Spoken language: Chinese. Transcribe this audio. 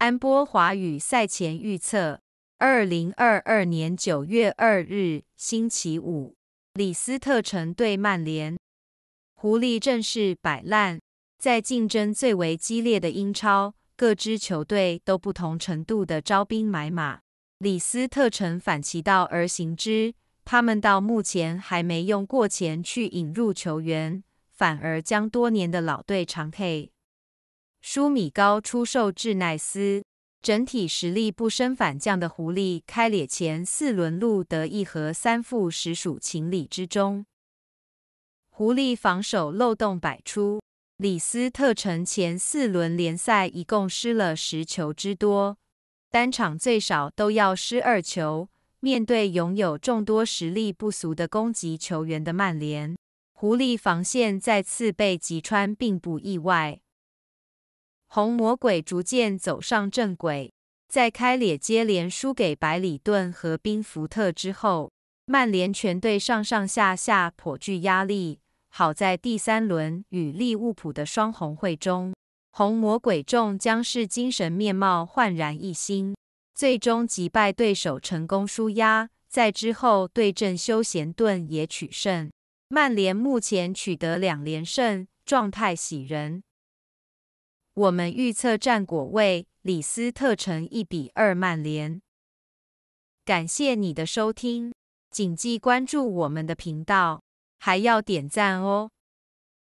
安波华语赛前预测：二零二二年九月二日星期五，李斯特城对曼联。狐狸正式摆烂，在竞争最为激烈的英超，各支球队都不同程度的招兵买马。李斯特城反其道而行之，他们到目前还没用过钱去引入球员，反而将多年的老队长配。舒米高出售至奈斯，整体实力不升反降的狐狸开裂前四轮录得一和三负，实属情理之中。狐狸防守漏洞百出，李斯特城前四轮联赛一共失了十球之多，单场最少都要失二球。面对拥有众多实力不俗的攻击球员的曼联，狐狸防线再次被击穿，并不意外。红魔鬼逐渐走上正轨，在开裂接连输给百里顿和宾福特之后，曼联全队上上下下颇具压力。好在第三轮与利物浦的双红会中，红魔鬼众将士精神面貌焕然一新，最终击败对手，成功输压。在之后对阵休闲顿也取胜，曼联目前取得两连胜，状态喜人。我们预测战果为李斯特城一比二曼联。感谢你的收听，谨记关注我们的频道，还要点赞哦。